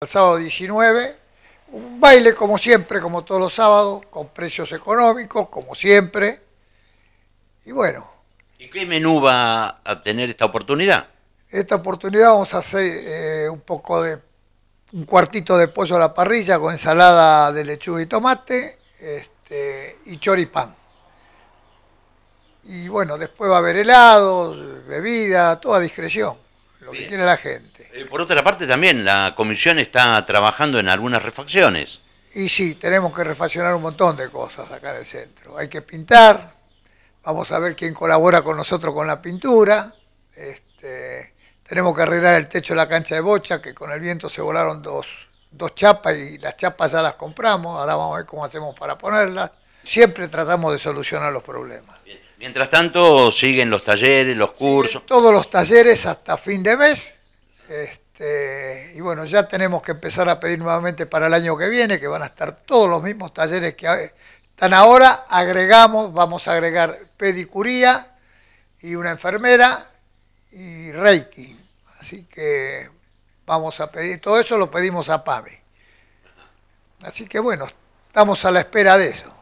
El sábado 19, un baile como siempre, como todos los sábados, con precios económicos, como siempre. Y bueno. ¿Y qué menú va a tener esta oportunidad? Esta oportunidad vamos a hacer eh, un poco de un cuartito de pollo a la parrilla con ensalada de lechuga y tomate este, y choripán. Y bueno, después va a haber helados, bebida, toda discreción, lo que tiene la gente. Eh, por otra parte, también la comisión está trabajando en algunas refacciones. Y sí, tenemos que refaccionar un montón de cosas acá en el centro. Hay que pintar, vamos a ver quién colabora con nosotros con la pintura. Este, tenemos que arreglar el techo de la cancha de bocha, que con el viento se volaron dos, chapas y las chapas ya las compramos. Ahora vamos a ver cómo hacemos para ponerlas. Siempre tratamos de solucionar los problemas. Mientras tanto, siguen los talleres, los cursos. todos los talleres hasta fin de mes este, y bueno, ya tenemos que empezar a pedir nuevamente para el año que viene, que van a estar todos los mismos talleres que están ahora. Agregamos, vamos a agregar pedicuría y una enfermera y Reiki. Así que vamos a pedir, todo eso lo pedimos a PAME. Así que bueno, estamos a la espera de eso.